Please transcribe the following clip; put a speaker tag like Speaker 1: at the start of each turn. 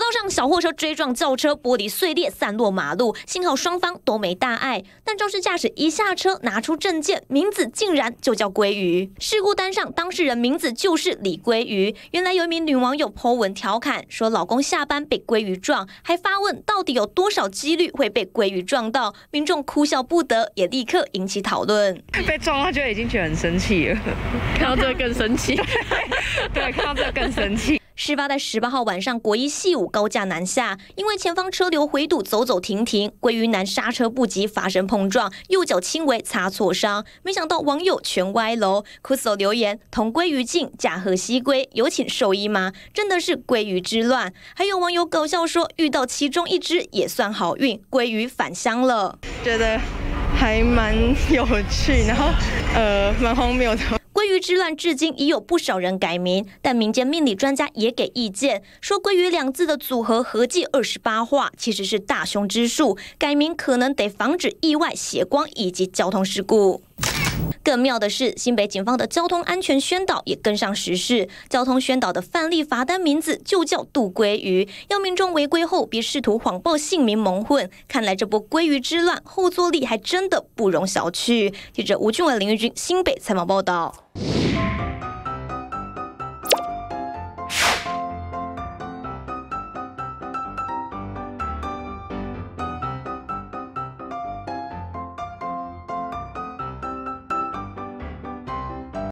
Speaker 1: 道上小货车追撞轿车，玻璃碎裂散落马路，幸好双方都没大碍。但肇事驾驶一下车，拿出证件，名字竟然就叫鲑鱼。事故单上当事人名字就是李鲑鱼。原来有一名女网友 Po 文调侃说：“老公下班被鲑鱼撞”，还发问到底有多少几率会被鲑鱼撞到？民众哭笑不得，也立刻引起讨论。被撞他就已经觉得很生气了，看到这更生气。对，看到这更生气。事发在十八号晚上，国一西五高架南下，因为前方车流回堵，走走停停，鲑鱼男刹车不及发生碰撞，右脚轻微擦挫伤。没想到网友全歪楼，哭笑留言：同归于尽，驾鹤西归，有请兽医吗？真的是鲑鱼之乱。还有网友搞笑说，遇到其中一只也算好运，鲑鱼返乡了，觉得还蛮有趣，然后呃蛮荒谬的。鱼之乱至今已有不少人改名，但民间命理专家也给意见，说“鲑鱼”两字的组合合计二十八画，其实是大凶之数，改名可能得防止意外、血光以及交通事故。更妙的是，新北警方的交通安全宣导也跟上时事，交通宣导的范例罚单名字就叫“杜鲑鱼”，要民众违规后别试图谎报姓名蒙混。看来这波鲑鱼之乱后坐力还真的不容小觑。记者吴俊文、林玉君，新北采访报道。